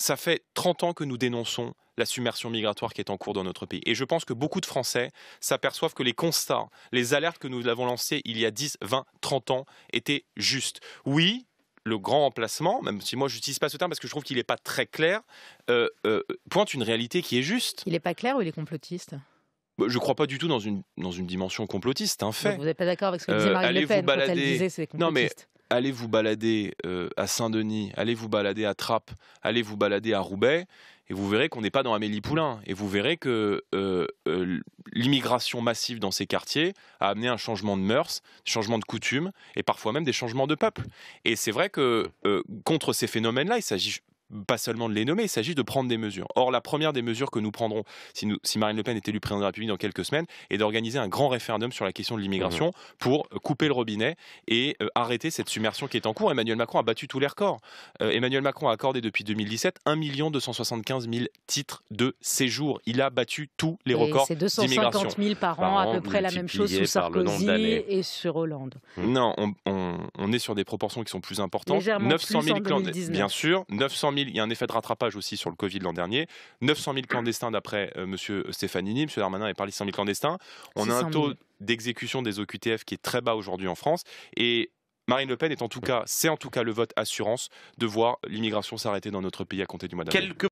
ça fait 30 ans que nous dénonçons la submersion migratoire qui est en cours dans notre pays. Et je pense que beaucoup de Français s'aperçoivent que les constats, les alertes que nous avons lancées il y a 10, 20, 30 ans étaient justes. Oui, le grand emplacement, même si moi je n'utilise pas ce terme parce que je trouve qu'il n'est pas très clair, euh, euh, pointe une réalité qui est juste. Il n'est pas clair ou il est complotiste bah, je ne crois pas du tout dans une, dimension complotiste, hein, Vous n'êtes pas d'accord avec ce que disait euh, Marine Le Pen quand elle disait c'est complotiste allez vous balader euh, à Saint-Denis, allez vous balader à Trappes, allez vous balader à Roubaix, et vous verrez qu'on n'est pas dans Amélie Poulain. Et vous verrez que euh, euh, l'immigration massive dans ces quartiers a amené un changement de mœurs, des changements de coutumes, et parfois même des changements de peuple. Et c'est vrai que contre ces phénomènes-là, il s'agit pas seulement de les nommer, il s'agit de prendre des mesures. Or, la première des mesures que nous prendrons, si, nous, si Marine Le Pen est élue présidente de la République dans quelques semaines, est d'organiser un grand référendum sur la question de l'immigration mhm. pour euh, couper le robinet et euh, arrêter cette submersion qui est en cours. Emmanuel Macron a battu tous les records. Euh, Emmanuel Macron a accordé depuis 2017 1 275 000 titres de séjour. Il a battu tous les records d'immigration. C'est 250 000 par an, à peu près la même chose sous Sarkozy et sur Hollande. Hmm. Non, on, est sur des proportions qui sont plus importantes. 900 000 clandestins, bien sûr, 900 000 il y a un effet de rattrapage aussi sur le Covid l'an dernier. 900 000 clandestins d'après euh, Monsieur M. Stefanini, M. Darmanin est parlé de 100 000 clandestins. On a un taux d'exécution des OQTF qui est très bas aujourd'hui en France. Et Marine Le Pen est en tout cas, c'est en tout cas le vote assurance de voir l'immigration s'arrêter dans notre pays à compter du mois d'avril.